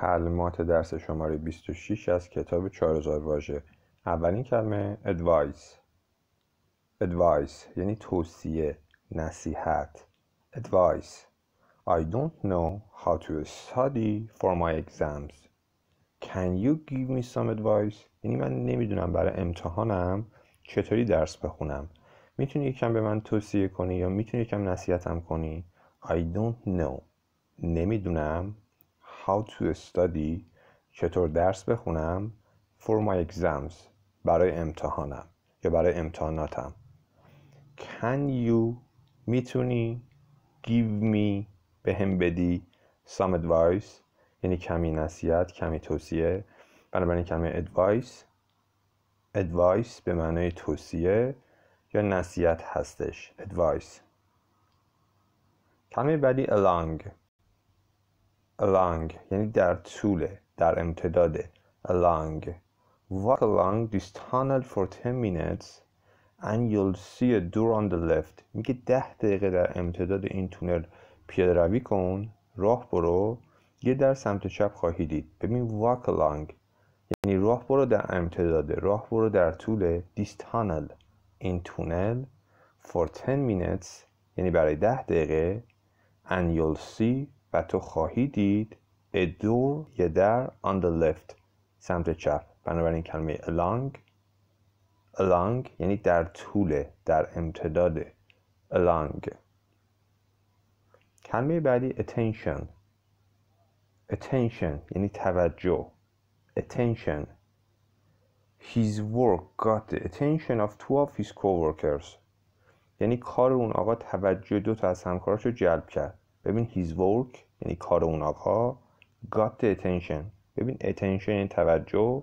کلمات درس شماره 26 از کتاب 4000 واژه اولین کلمه advice advice یعنی توصیه نصیحت advice I don't know how to study for my exams Can you give me some advice یعنی من نمیدونم برای امتحانم چطوری درس بخونم میتونی یکم به من توصیه کنی یا میتونی یکم نصیحتم کنی I don't know نمیدونم How to study چطور درس بخونم For my exams برای امتحانم یا برای امتحاناتم Can you میتونی Give me به هم بدی Some advice یعنی کمی نصیحت کمی توصیه بنابراین کلمه advice advice به معنای توصیه یا نصیحت هستش advice کلمه بعدی along along یعنی در طول در امتداد along walk along this tunnel for 10 minutes and you'll see a door on the left میگه ده دقیقه در امتداد این تونل پیاده روی کن راه برو یه در سمت چپ خواهی دید ببین walk along یعنی راه برو در امتداد راه برو در طول this tunnel این تونل for 10 minutes یعنی برای ده دقیقه and you'll see تو خواهی دید a یه در on the left سمت چپ بنابراین کلمه along along یعنی در طول در امتداد along کلمه بعدی attention attention یعنی توجه attention His work got the attention of two of his coworkers یعنی کار اون آقا توجه دو تا از همکاراشو جلب کرد ببین his work یعنی کار اون آقا got the attention ببین attention توجه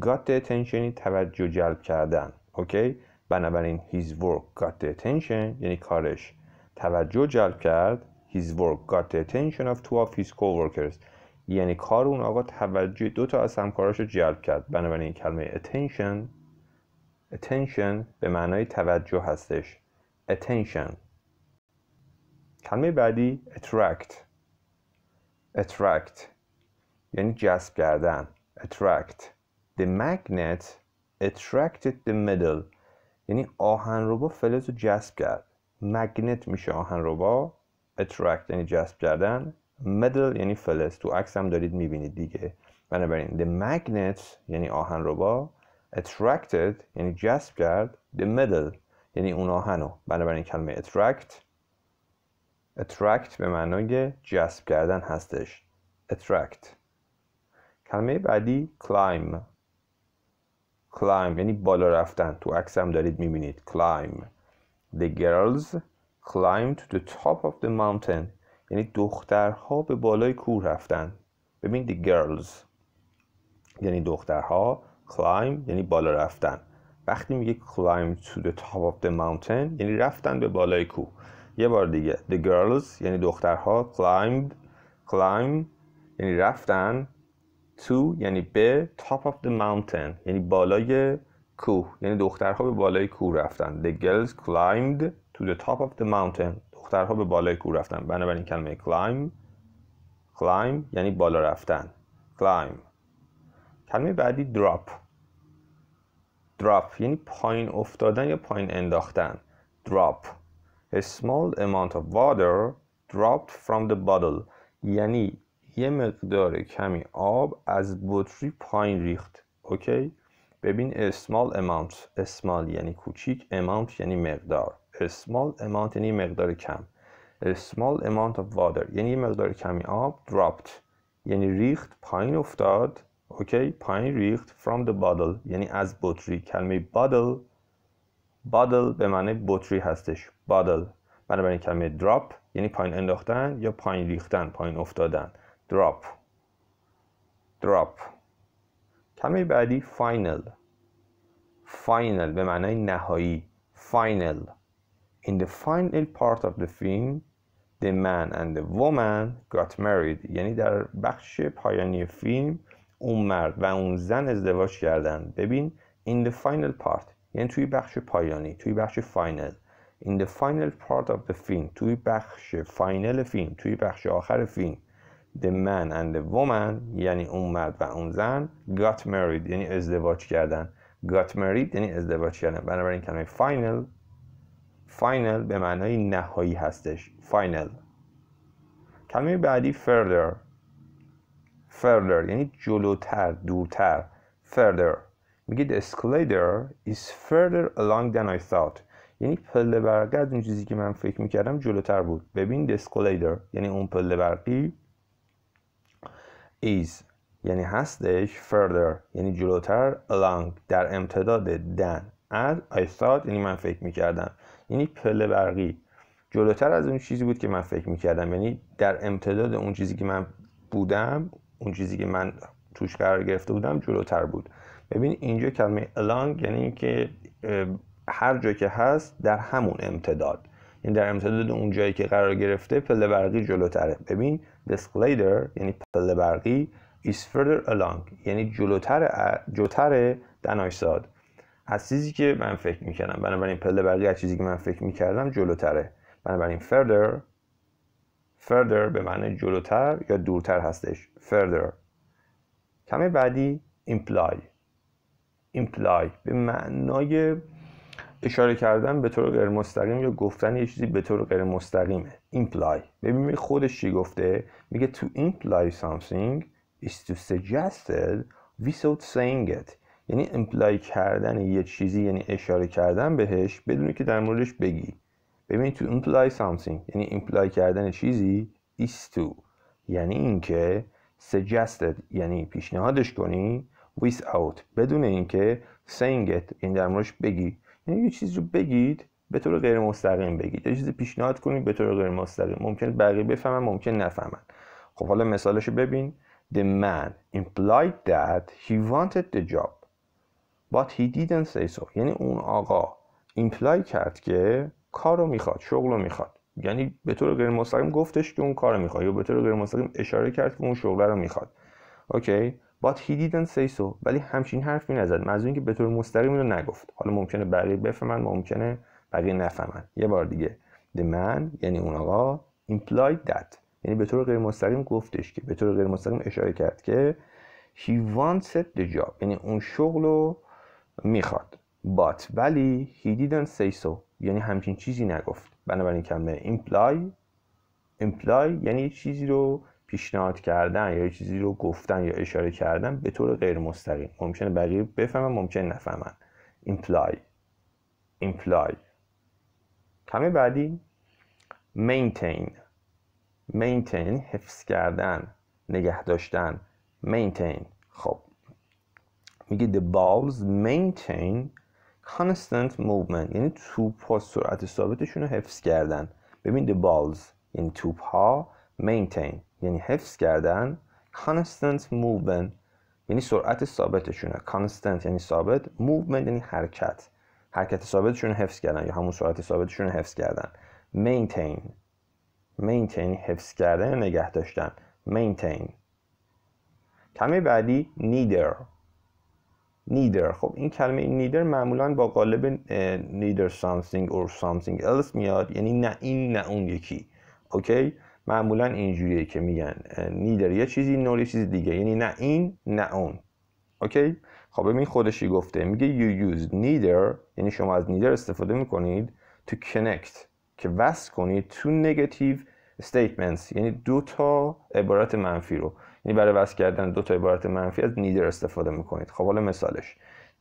got the attention توجه جلب کردن اوکی بنابراین his work got the attention یعنی کارش توجه جلب کرد his work got the attention of two of his coworkers یعنی کار اون آقا توجه دو تا از همکاراش رو جلب کرد بنابراین کلمه attention attention به معنای توجه هستش attention کلمه بعدی attract attract یعنی جذب کردن attract the magnet attracted the metal یعنی آهن رو با فلز رو جذب کرد مگنت میشه آهن رو با attract یعنی جذب کردن metal یعنی فلز تو عکس هم دارید میبینید دیگه بنابراین the magnet یعنی آهن رو با attracted یعنی جذب کرد the metal یعنی اون آهن رو بنابراین کلمه attract attract به معنای جذب کردن هستش attract کلمه بعدی climb climb یعنی بالا رفتن تو عکس هم دارید میبینید climb the girls climbed to the top of the mountain یعنی دخترها به بالای کوه رفتن ببین the girls یعنی دخترها climb یعنی بالا رفتن وقتی میگه climb to the top of the mountain یعنی رفتن به بالای کوه یه بار دیگه The girls یعنی دخترها climbed climb یعنی رفتن to یعنی به top of the mountain یعنی بالای کوه یعنی دخترها به بالای کوه رفتن The girls climbed to the top of the mountain دخترها به بالای کوه رفتن بنابراین کلمه climb climb یعنی بالا رفتن climb کلمه بعدی drop drop یعنی پایین افتادن یا پایین انداختن drop A small amount of water dropped from the bottle یعنی یه مقدار کمی آب از بطری پایین ریخت اوکی ببین small amount small یعنی کوچیک amount یعنی مقدار small amount یعنی مقدار کم A small amount of water یعنی یه مقدار کمی آب dropped یعنی ریخت پایین افتاد اوکی پایین ریخت from the bottle یعنی از بطری کلمه bottle bottle به معنی بطری هستش بادل بنابراین کلمه drop یعنی پایین انداختن یا پایین ریختن پایین افتادن دراپ دراپ کلمه بعدی فاینل فاینل به معنای نهایی فاینل In the final part of the film The man and the woman got married یعنی در بخش پایانی فیلم اون مرد و اون زن ازدواج کردن ببین in the final part یعنی توی بخش پایانی توی بخش final in the final part of the film توی بخش فاینل فیلم توی بخش آخر فیلم the man and the woman یعنی اون مرد و اون زن got married یعنی ازدواج کردن got married یعنی ازدواج کردن بنابراین کلمه final final به معنای نهایی هستش final کلمه بعدی further further یعنی جلوتر دورتر further میگه the escalator is further along than I thought یعنی پله برقی از اون چیزی که من فکر میکردم جلوتر بود ببین دسکولیدر یعنی اون پله برقی is یعنی هستش further یعنی جلوتر along در امتداد دن از I thought یعنی من فکر میکردم یعنی پله برقی جلوتر از اون چیزی بود که من فکر میکردم یعنی در امتداد اون چیزی که من بودم اون چیزی که من توش قرار گرفته بودم جلوتر بود ببین اینجا کلمه along یعنی اینکه هر جا که هست در همون امتداد یعنی در امتداد اون جایی که قرار گرفته پله برقی جلوتره ببین disclader یعنی پله برقی is further along یعنی جلوتر جلوتر دنایساد از چیزی که من فکر میکردم بنابراین پله برقی از چیزی که من فکر میکردم جلوتره بنابراین further further به معنی جلوتر یا دورتر هستش further کمی بعدی imply imply به معنای اشاره کردن به طور غیر مستقیم یا گفتن یه چیزی به طور غیر مستقیمه ایمپلای. ببین خودش چی گفته میگه to imply something is to it without saying it یعنی ایمپلای کردن یه چیزی یعنی اشاره کردن بهش بدون که در موردش بگی ببین to imply something یعنی ایمپلای کردن چیزی is to یعنی اینکه suggested یعنی پیشنهادش کنی without بدون اینکه saying it این یعنی در موردش بگی یعنی یه چیزی رو بگید به طور غیر مستقیم بگید یه چیزی پیشنهاد کنید به طور غیر مستقیم ممکن بقیه بفهمن ممکن نفهمن خب حالا مثالش رو ببین The man implied that he wanted the job but he didn't say so یعنی اون آقا ایمپلای کرد که کارو رو میخواد شغل میخواد یعنی به طور غیر مستقیم گفتش که اون کارو میخواد یا به طور غیر مستقیم اشاره کرد که اون شغل رو میخواد اوکی But he didn't say so ولی همچین حرفی نزد از اینکه به طور مستقیم رو نگفت حالا ممکنه بقیه بفهمن ممکنه بقیه نفهمن یه بار دیگه the man یعنی اون آقا implied that یعنی به طور غیر مستقیم گفتش که به طور غیر مستقیم اشاره کرد که he wanted the job یعنی اون شغل رو میخواد but ولی he didn't say so یعنی همچین چیزی نگفت بنابراین کلمه imply imply یعنی چیزی رو پیشنهاد کردن یا چیزی رو گفتن یا اشاره کردن به طور غیر مستقیم ممکنه بقیه بفهمن ممکنه نفهمن imply imply کمی بعدی maintain maintain حفظ کردن نگه داشتن maintain خب میگه the balls maintain constant movement یعنی توپ ها سرعت ثابتشون رو حفظ کردن ببین the balls یعنی توپ ها maintain یعنی حفظ کردن constant movement یعنی سرعت ثابتشونه constant یعنی ثابت movement یعنی حرکت حرکت ثابتشون حفظ کردن یا همون سرعت ثابتشون حفظ کردن maintain maintain یعنی حفظ کردن نگه داشتن maintain کلمه بعدی neither neither خب این کلمه neither معمولا با قالب neither something or something else میاد یعنی نه این نه اون یکی اوکی معمولا اینجوریه که میگن نیدر یه چیزی نور یه چیز دیگه یعنی نه این نه اون اوکی خب ببین خودشی گفته میگه you use neither یعنی شما از نیدر استفاده میکنید to connect که وصل کنید تو negative statements یعنی دو تا عبارت منفی رو یعنی برای وصل کردن دو تا عبارت منفی از نیدر استفاده میکنید خب حالا مثالش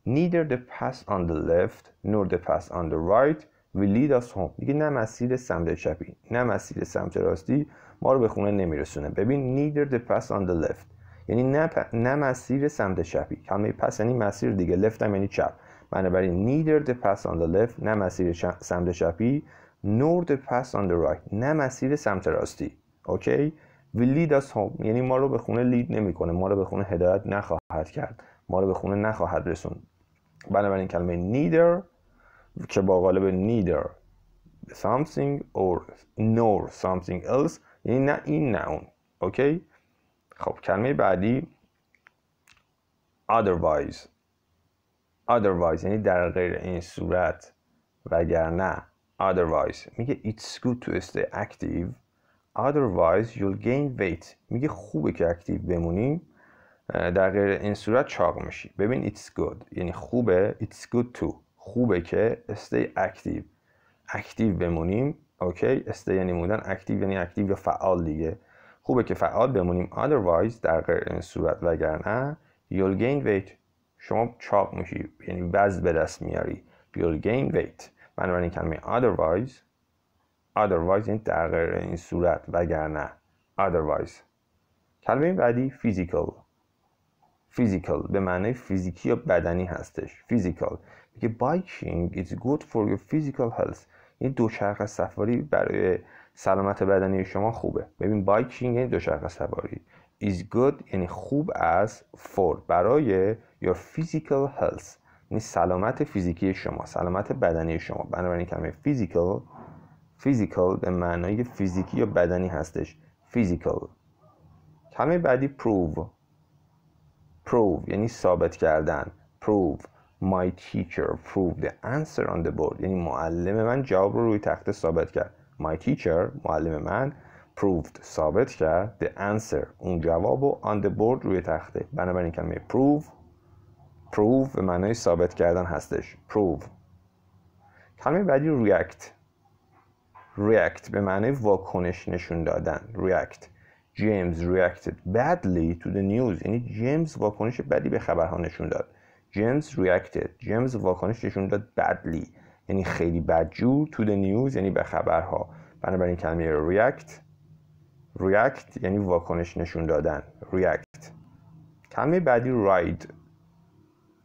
neither the pass on the left nor the پاس on the right lead us Home میگه نه مسیر سمت چپی نه مسیر سمت راستی ما رو به خونه نمیرسونه ببین نیدر the پس on the left یعنی نه, پ... نه مسیر سمت چپی کلمه پس یعنی مسیر دیگه لفت هم یعنی چپ بنابراین نیدر the پس on the left نه مسیر ش... سمت چپی نور the پس on the right نه مسیر سمت راستی اوکی lead us home. یعنی ما رو به خونه لید نمیکنه ما رو به خونه هدایت نخواهد کرد ما رو به خونه نخواهد رسوند بنابراین کلمه نیدر که با قالب neither something or nor something else یعنی نه این نه اون اوکی خب کلمه بعدی otherwise otherwise یعنی در غیر این صورت وگرنه otherwise میگه it's good to stay active otherwise you'll gain weight میگه خوبه که اکتیو بمونی در غیر این صورت چاق میشی ببین it's good یعنی خوبه it's good to خوبه که استی اکتیو اکتیو بمونیم اوکی استی یعنی موندن اکتیو یعنی اکتیو یا فعال دیگه خوبه که فعال بمونیم otherwise در غیر این صورت وگرنه you'll gain weight شما چاق میشی یعنی وزن به دست میاری you'll gain weight بنابراین کلمه otherwise otherwise یعنی در غیر این صورت وگرنه otherwise کلمه بعدی physical فیزیکال به معنی فیزیکی یا بدنی هستش فیزیکال میگه بایکینگ is good for your physical health یعنی دوچرخه سفاری برای سلامت بدنی شما خوبه ببین بایکینگ یعنی دوچرخه سواری is good یعنی خوب از for برای your physical health یعنی سلامت فیزیکی شما سلامت بدنی شما بنابراین کلمه physical physical به معنای فیزیکی یا بدنی هستش physical کلمه بعدی prove prove یعنی ثابت کردن prove my teacher proved the answer on the board یعنی معلم من جواب رو روی تخته ثابت کرد my teacher معلم من proved ثابت کرد the answer اون جواب رو on the board روی تخته بنابراین کلمه prove prove به معنای ثابت کردن هستش prove کلمه بعدی react react به معنای واکنش نشون دادن react جیمز reacted badly to the news یعنی جیمز واکنش بدی به خبرها نشون داد جیمز reacted جیمز واکنش نشون داد بدلی یعنی خیلی بدجور تو the news یعنی به خبرها بنابراین کلمه react react یعنی واکنش نشون دادن react کلمه بعدی ride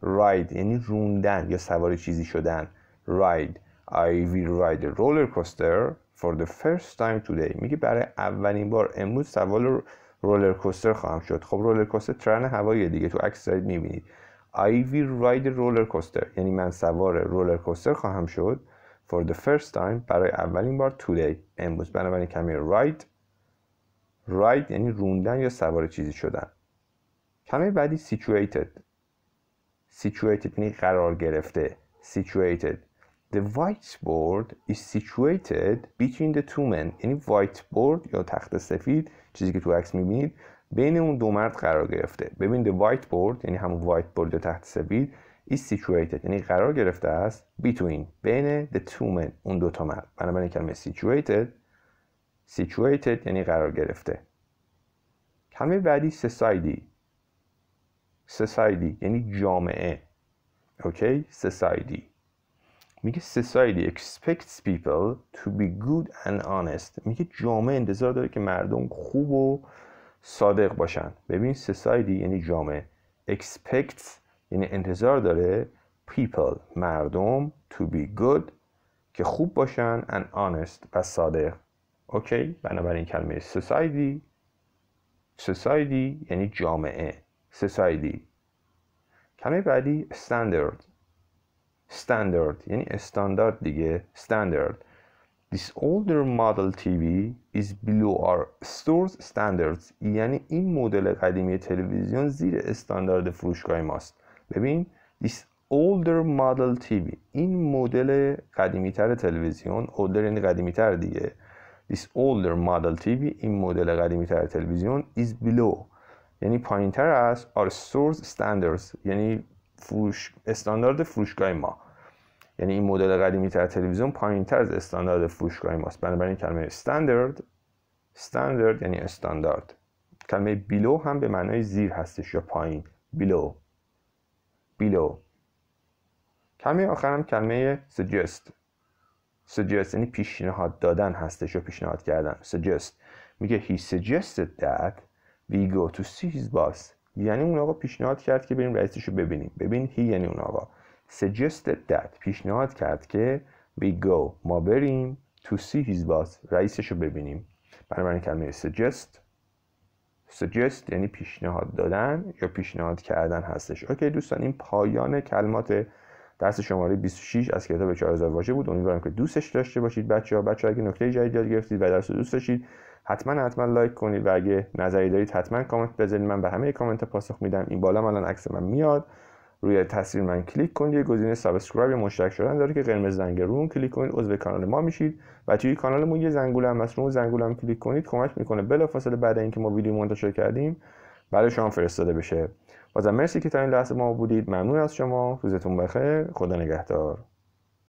ride یعنی روندن یا سوار چیزی شدن ride I will ride a roller coaster for the first time today میگه برای اولین بار امروز سوار رولر کوستر خواهم شد خب رولر کوستر ترن هوایی دیگه تو عکس دارید میبینید I will ride roller coaster یعنی من سوار رولر کوستر خواهم شد for the first time برای اولین بار today امروز بنابراین کمی ride ride یعنی روندن یا سوار چیزی شدن کمی بعدی situated situated یعنی قرار گرفته situated The whiteboard is situated between the two men یعنی whiteboard یا تخت سفید چیزی که تو عکس میبینید بین اون دو مرد قرار گرفته ببین the whiteboard یعنی همون whiteboard یا تخت سفید is situated یعنی قرار گرفته است between بین the two men اون دو تا مرد بنابراین کلمه situated situated یعنی قرار گرفته کلمه بعدی society society یعنی جامعه اوکی society میگه society expects people to be good and honest میگه جامعه انتظار داره که مردم خوب و صادق باشن ببین society یعنی جامعه expects یعنی انتظار داره people مردم to be good که خوب باشن and honest و صادق اوکی بنابراین کلمه society society یعنی جامعه society کلمه بعدی standard standard یعنی استاندارد دیگه standard This older model TV is below our store's standards یعنی این مدل قدیمی تلویزیون زیر استاندارد فروشگاه ماست ببین This older model TV این مدل قدیمی تر تلویزیون older یعنی قدیمی تر دیگه This older model TV این مدل قدیمی تر تلویزیون is below یعنی پایین تر از our source standards یعنی فروش استاندارد فروشگاه ما یعنی این مدل قدیمی تر تلویزیون پایین تر از استاندارد فروشگاه ماست بنابراین کلمه استاندارد استاندارد یعنی استاندارد کلمه بیلو هم به معنای زیر هستش یا پایین بیلو بیلو کلمه آخر هم کلمه سجست سجست یعنی پیشنهاد دادن هستش یا پیشنهاد کردن سجست میگه he suggested that we go to see his boss یعنی اون آقا پیشنهاد کرد که بریم رئیسش رو ببینیم ببین هی یعنی اون آقا suggested that پیشنهاد کرد که we go ما بریم to see his boss رئیسش رو ببینیم بنابراین کلمه suggest suggest یعنی پیشنهاد دادن یا پیشنهاد کردن هستش اوکی دوستان این پایان کلمات درس شماره 26 از کتاب 4000 واژه بود امیدوارم که دوستش داشته باشید بچه‌ها بچه‌ها اگه نکته جدید یاد گرفتید و درس دوست داشتید حتما حتما لایک کنید و اگه نظری دارید حتما کامنت بذارید من به همه کامنت پاسخ میدم این بالا الان عکس من میاد روی تصویر من کلیک کنید یه گزینه سابسکرایب یا مشترک شدن داره که قرمز زنگ رو اون کلیک کنید عضو کانال ما میشید و توی کانالمون یه زنگوله هم هست رو زنگوله هم کلیک کنید کمک میکنه بلافاصله بعد اینکه ما ویدیو منتشر کردیم برای شما فرستاده بشه بازم مرسی که تا این لحظه ما بودید ممنون از شما روزتون بخیر خدا نگهدار